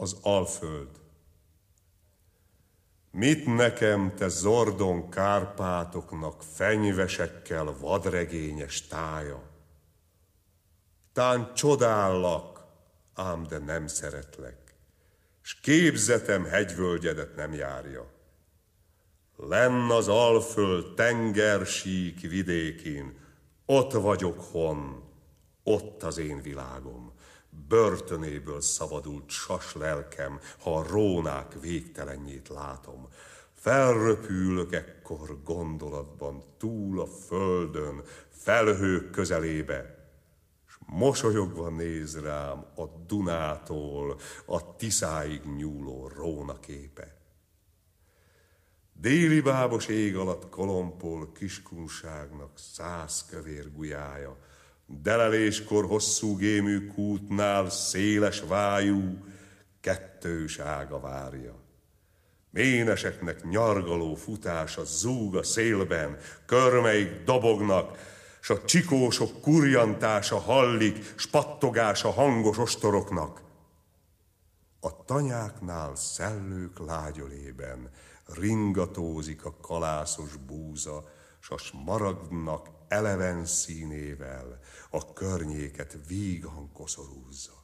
az Alföld. Mit nekem te zordon kárpátoknak fenyvesekkel vadregényes tája? Tán csodállak, ám de nem szeretlek, s képzetem hegyvölgyedet nem járja. Lenn az Alföld tengersík vidékén, ott vagyok hon, ott az én világom Börtönéből szabadult sas lelkem, ha a rónák végtelenjét látom. Felröpülök ekkor gondolatban túl a földön, felhők közelébe, és mosolyogva néz rám a Dunától a Tiszáig nyúló róna képe. Déli bábos ég alatt kolompol kiskunságnak száz kövér gulyája, deleléskor hosszú gémű kútnál széles vájú, kettős ága várja. Méneseknek nyargaló futása zúg a szélben, körmeik dobognak, s a csikósok kurjantása hallik, spattogása hangos ostoroknak. A tanyáknál szellők lágyolében ringatózik a kalászos búza, s a smaragdnak eleven színével a környéket vígan koszorúzza.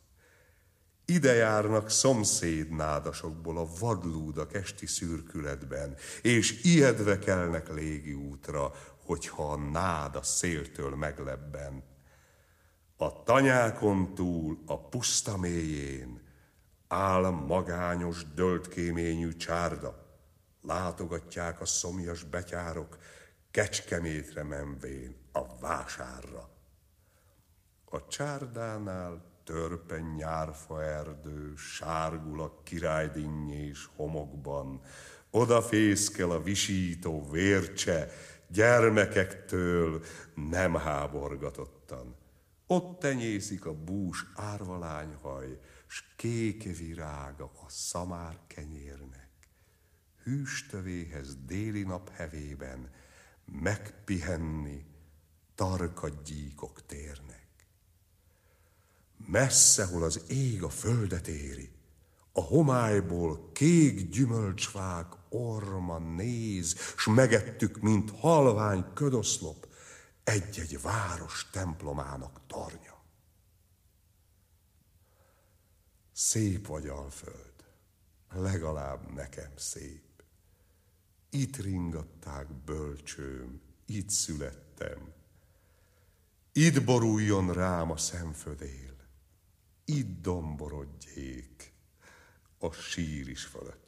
Ide járnak szomszédnádasokból a vadlúdak esti szürkületben, és ijedve kelnek légi útra, hogyha a nád a széltől meglebben. A tanyákon túl, a puszta mélyén áll magányos, döltkéményű csárda. Látogatják a szomjas betyárok, kecskemétre menvén a vásárra. A csárdánál törpe nyárfa erdő, sárgul a királydinnyés homokban, odafészkel a visító vércse, gyermekektől nem háborgatottan. Ott tenyészik a bús árvalányhaj, s kék virága a szamár kenyérnek. Hűstövéhez déli nap hevében, megpihenni tarka gyíkok térnek. Messze, hol az ég a földet éri, a homályból kék gyümölcsfák orma néz, s megettük, mint halvány ködoszlop, egy-egy város templomának tornya. Szép vagy, Alföld, legalább nekem szép itt ringatták bölcsőm, itt születtem. Itt boruljon rám a szemfödél, itt domborodjék a sír is fölött.